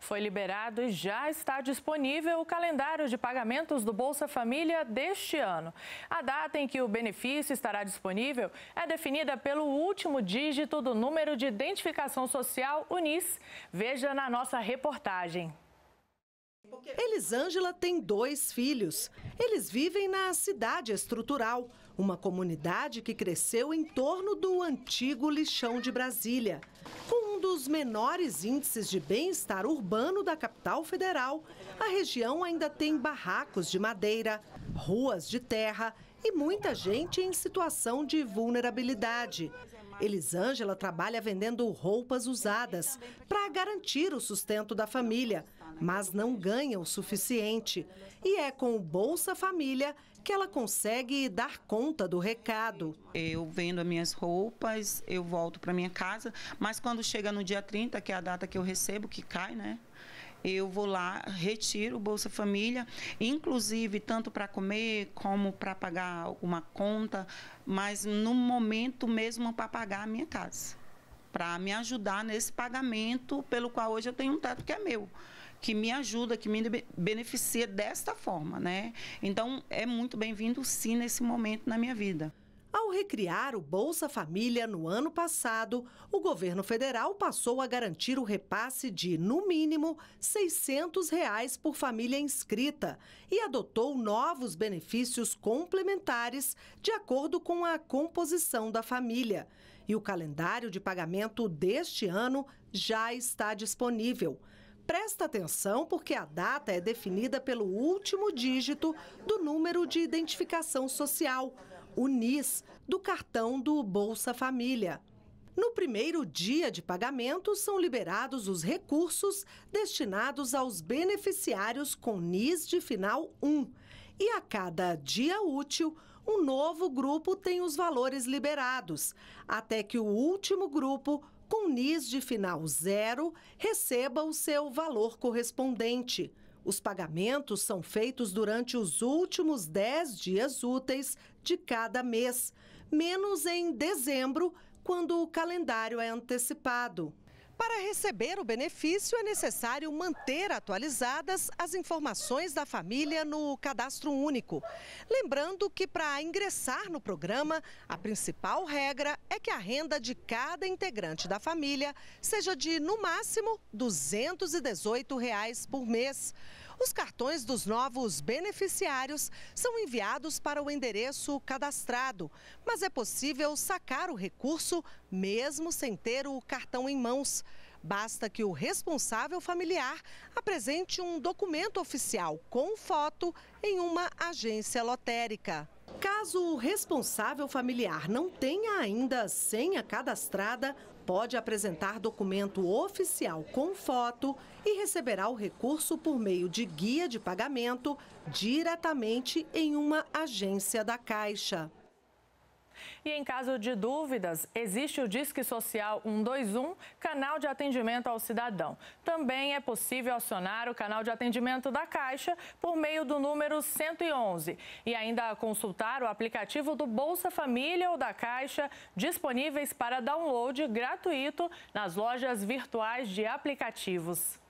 Foi liberado e já está disponível o calendário de pagamentos do Bolsa Família deste ano. A data em que o benefício estará disponível é definida pelo último dígito do número de identificação social UNIS. Veja na nossa reportagem. Elisângela tem dois filhos. Eles vivem na Cidade Estrutural, uma comunidade que cresceu em torno do antigo lixão de Brasília. Com um dos menores índices de bem-estar urbano da capital federal, a região ainda tem barracos de madeira, ruas de terra e muita gente em situação de vulnerabilidade. Elisângela trabalha vendendo roupas usadas para garantir o sustento da família, mas não ganha o suficiente. E é com o Bolsa Família que ela consegue dar conta do recado. Eu vendo as minhas roupas, eu volto para minha casa, mas quando chega no dia 30, que é a data que eu recebo, que cai, né? eu vou lá, retiro o Bolsa Família, inclusive tanto para comer como para pagar alguma conta, mas no momento mesmo para pagar a minha casa, para me ajudar nesse pagamento pelo qual hoje eu tenho um teto que é meu que me ajuda, que me beneficia desta forma, né? Então é muito bem-vindo sim nesse momento na minha vida. Ao recriar o Bolsa Família no ano passado, o governo federal passou a garantir o repasse de, no mínimo, R$ 600 reais por família inscrita e adotou novos benefícios complementares de acordo com a composição da família. E o calendário de pagamento deste ano já está disponível. Presta atenção porque a data é definida pelo último dígito do número de identificação social o NIS, do cartão do Bolsa Família. No primeiro dia de pagamento, são liberados os recursos destinados aos beneficiários com NIS de final 1. E a cada dia útil, um novo grupo tem os valores liberados, até que o último grupo, com NIS de final 0, receba o seu valor correspondente. Os pagamentos são feitos durante os últimos 10 dias úteis de cada mês, menos em dezembro, quando o calendário é antecipado. Para receber o benefício, é necessário manter atualizadas as informações da família no cadastro único. Lembrando que, para ingressar no programa, a principal regra é que a renda de cada integrante da família seja de, no máximo, R$ 218 reais por mês. Os cartões dos novos beneficiários são enviados para o endereço cadastrado, mas é possível sacar o recurso mesmo sem ter o cartão em mãos. Basta que o responsável familiar apresente um documento oficial com foto em uma agência lotérica. Caso o responsável familiar não tenha ainda senha cadastrada, pode apresentar documento oficial com foto e receberá o recurso por meio de guia de pagamento diretamente em uma agência da Caixa. E em caso de dúvidas, existe o Disque Social 121, canal de atendimento ao cidadão. Também é possível acionar o canal de atendimento da Caixa por meio do número 111 e ainda consultar o aplicativo do Bolsa Família ou da Caixa, disponíveis para download gratuito nas lojas virtuais de aplicativos.